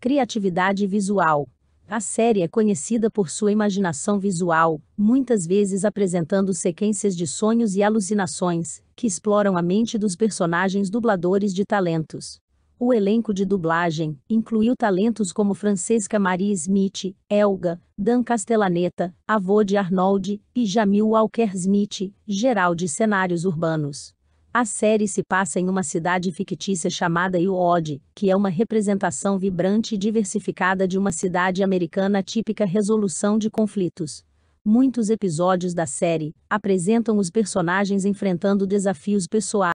Criatividade visual. A série é conhecida por sua imaginação visual, muitas vezes apresentando sequências de sonhos e alucinações, que exploram a mente dos personagens dubladores de talentos. O elenco de dublagem incluiu talentos como Francesca Marie Smith, Elga, Dan Castellaneta, avô de Arnold, e Jamil Walker Smith, geral de cenários urbanos. A série se passa em uma cidade fictícia chamada Iod, que é uma representação vibrante e diversificada de uma cidade americana típica resolução de conflitos. Muitos episódios da série apresentam os personagens enfrentando desafios pessoais.